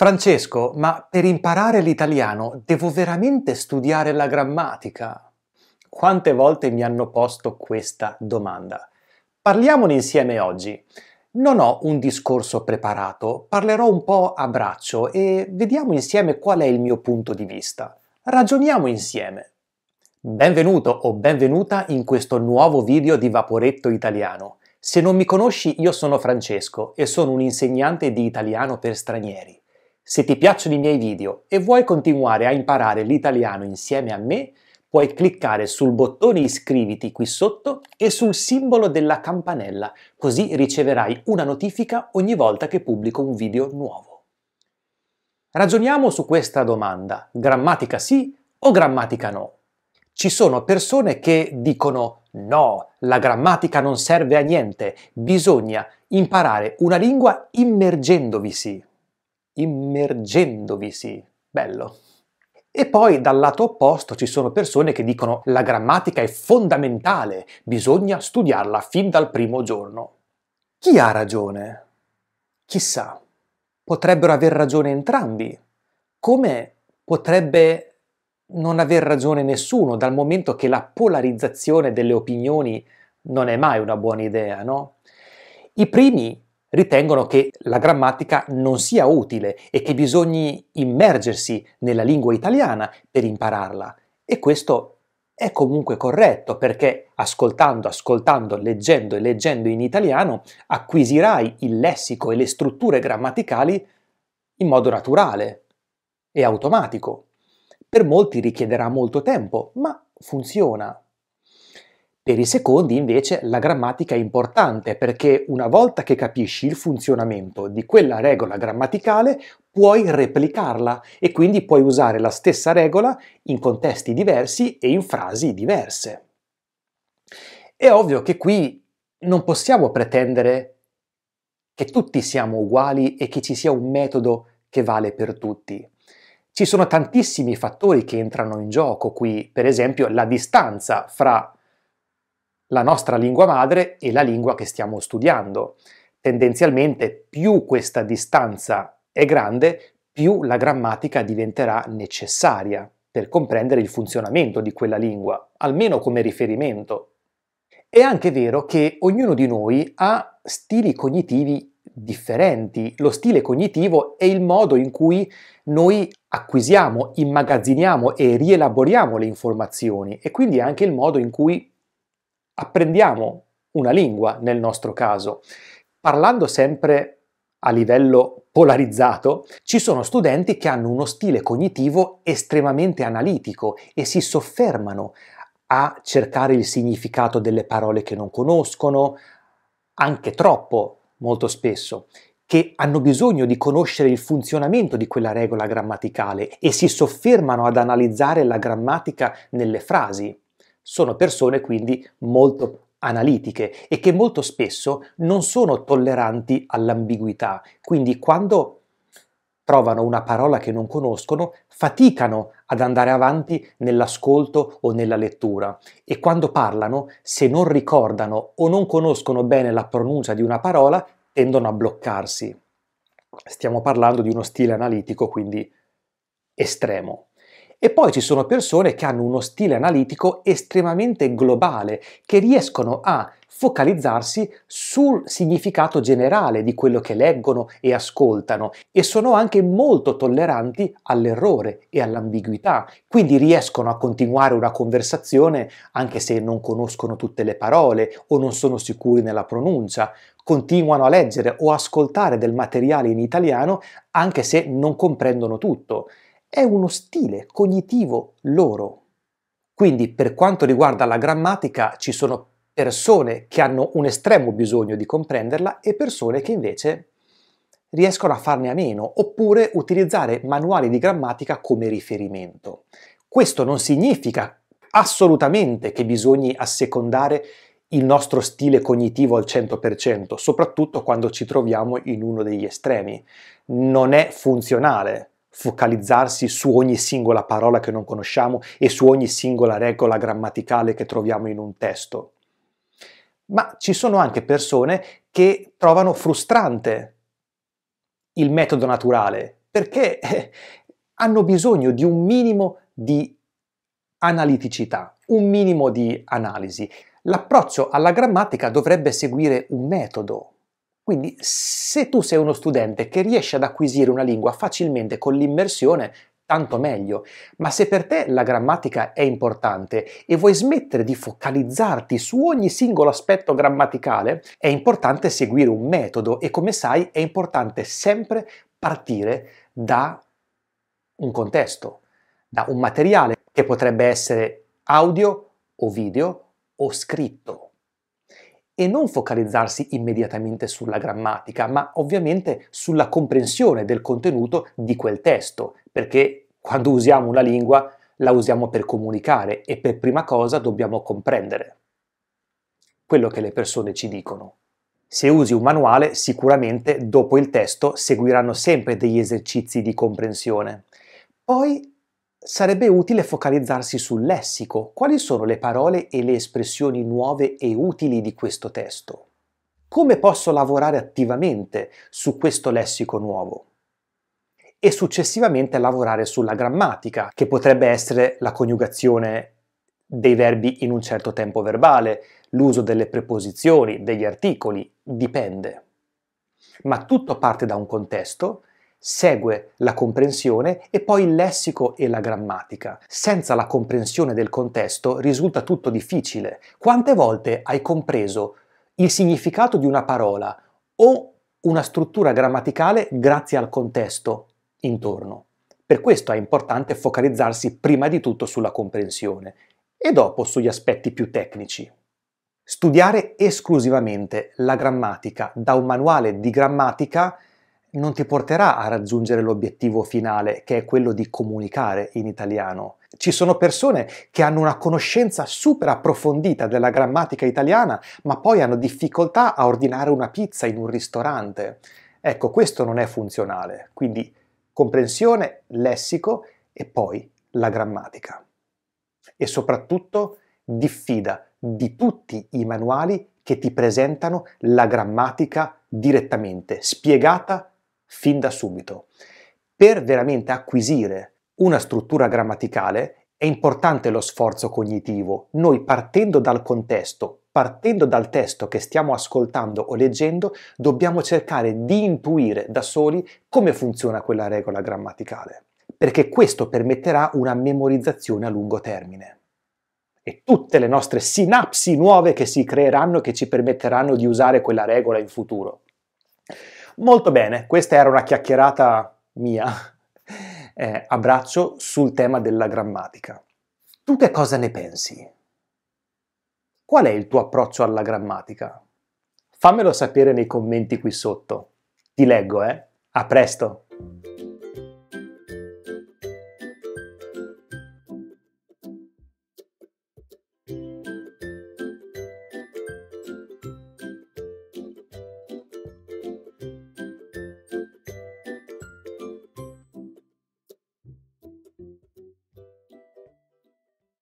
Francesco, ma per imparare l'italiano devo veramente studiare la grammatica? Quante volte mi hanno posto questa domanda? Parliamone insieme oggi. Non ho un discorso preparato, parlerò un po' a braccio e vediamo insieme qual è il mio punto di vista. Ragioniamo insieme. Benvenuto o benvenuta in questo nuovo video di Vaporetto Italiano. Se non mi conosci, io sono Francesco e sono un insegnante di italiano per stranieri. Se ti piacciono i miei video e vuoi continuare a imparare l'italiano insieme a me, puoi cliccare sul bottone iscriviti qui sotto e sul simbolo della campanella, così riceverai una notifica ogni volta che pubblico un video nuovo. Ragioniamo su questa domanda, grammatica sì o grammatica no? Ci sono persone che dicono no, la grammatica non serve a niente, bisogna imparare una lingua immergendovisi immergendovisi. Bello. E poi dal lato opposto ci sono persone che dicono la grammatica è fondamentale, bisogna studiarla fin dal primo giorno. Chi ha ragione? Chissà, potrebbero aver ragione entrambi. Come potrebbe non aver ragione nessuno dal momento che la polarizzazione delle opinioni non è mai una buona idea, no? I primi ritengono che la grammatica non sia utile e che bisogni immergersi nella lingua italiana per impararla. E questo è comunque corretto perché ascoltando, ascoltando, leggendo e leggendo in italiano acquisirai il lessico e le strutture grammaticali in modo naturale e automatico. Per molti richiederà molto tempo, ma funziona per i secondi invece la grammatica è importante perché una volta che capisci il funzionamento di quella regola grammaticale puoi replicarla e quindi puoi usare la stessa regola in contesti diversi e in frasi diverse. È ovvio che qui non possiamo pretendere che tutti siamo uguali e che ci sia un metodo che vale per tutti. Ci sono tantissimi fattori che entrano in gioco qui, per esempio la distanza fra la nostra lingua madre e la lingua che stiamo studiando. Tendenzialmente più questa distanza è grande, più la grammatica diventerà necessaria per comprendere il funzionamento di quella lingua, almeno come riferimento. È anche vero che ognuno di noi ha stili cognitivi differenti. Lo stile cognitivo è il modo in cui noi acquisiamo, immagazziniamo e rielaboriamo le informazioni e quindi anche il modo in cui apprendiamo una lingua nel nostro caso. Parlando sempre a livello polarizzato, ci sono studenti che hanno uno stile cognitivo estremamente analitico e si soffermano a cercare il significato delle parole che non conoscono, anche troppo molto spesso, che hanno bisogno di conoscere il funzionamento di quella regola grammaticale e si soffermano ad analizzare la grammatica nelle frasi. Sono persone quindi molto analitiche e che molto spesso non sono tolleranti all'ambiguità. Quindi quando trovano una parola che non conoscono, faticano ad andare avanti nell'ascolto o nella lettura e quando parlano, se non ricordano o non conoscono bene la pronuncia di una parola, tendono a bloccarsi. Stiamo parlando di uno stile analitico, quindi estremo. E poi ci sono persone che hanno uno stile analitico estremamente globale, che riescono a focalizzarsi sul significato generale di quello che leggono e ascoltano e sono anche molto tolleranti all'errore e all'ambiguità, quindi riescono a continuare una conversazione anche se non conoscono tutte le parole o non sono sicuri nella pronuncia, continuano a leggere o ascoltare del materiale in italiano anche se non comprendono tutto è uno stile cognitivo loro. Quindi per quanto riguarda la grammatica ci sono persone che hanno un estremo bisogno di comprenderla e persone che invece riescono a farne a meno oppure utilizzare manuali di grammatica come riferimento. Questo non significa assolutamente che bisogni assecondare il nostro stile cognitivo al 100%, soprattutto quando ci troviamo in uno degli estremi. Non è funzionale, focalizzarsi su ogni singola parola che non conosciamo e su ogni singola regola grammaticale che troviamo in un testo. Ma ci sono anche persone che trovano frustrante il metodo naturale perché eh, hanno bisogno di un minimo di analiticità, un minimo di analisi. L'approccio alla grammatica dovrebbe seguire un metodo, quindi se tu sei uno studente che riesce ad acquisire una lingua facilmente con l'immersione, tanto meglio. Ma se per te la grammatica è importante e vuoi smettere di focalizzarti su ogni singolo aspetto grammaticale, è importante seguire un metodo e come sai è importante sempre partire da un contesto, da un materiale che potrebbe essere audio o video o scritto e non focalizzarsi immediatamente sulla grammatica, ma ovviamente sulla comprensione del contenuto di quel testo, perché quando usiamo una lingua la usiamo per comunicare e per prima cosa dobbiamo comprendere quello che le persone ci dicono. Se usi un manuale, sicuramente dopo il testo seguiranno sempre degli esercizi di comprensione. Poi sarebbe utile focalizzarsi sul lessico. Quali sono le parole e le espressioni nuove e utili di questo testo? Come posso lavorare attivamente su questo lessico nuovo? E successivamente lavorare sulla grammatica, che potrebbe essere la coniugazione dei verbi in un certo tempo verbale, l'uso delle preposizioni, degli articoli, dipende. Ma tutto parte da un contesto segue la comprensione e poi il lessico e la grammatica. Senza la comprensione del contesto risulta tutto difficile. Quante volte hai compreso il significato di una parola o una struttura grammaticale grazie al contesto intorno? Per questo è importante focalizzarsi prima di tutto sulla comprensione e dopo sugli aspetti più tecnici. Studiare esclusivamente la grammatica da un manuale di grammatica non ti porterà a raggiungere l'obiettivo finale, che è quello di comunicare in italiano. Ci sono persone che hanno una conoscenza super approfondita della grammatica italiana, ma poi hanno difficoltà a ordinare una pizza in un ristorante. Ecco, questo non è funzionale. Quindi comprensione, lessico e poi la grammatica. E soprattutto diffida di tutti i manuali che ti presentano la grammatica direttamente, spiegata fin da subito. Per veramente acquisire una struttura grammaticale è importante lo sforzo cognitivo. Noi partendo dal contesto, partendo dal testo che stiamo ascoltando o leggendo, dobbiamo cercare di intuire da soli come funziona quella regola grammaticale, perché questo permetterà una memorizzazione a lungo termine. E tutte le nostre sinapsi nuove che si creeranno che ci permetteranno di usare quella regola in futuro. Molto bene, questa era una chiacchierata mia eh, a sul tema della grammatica. Tu che cosa ne pensi? Qual è il tuo approccio alla grammatica? Fammelo sapere nei commenti qui sotto. Ti leggo, eh? A presto!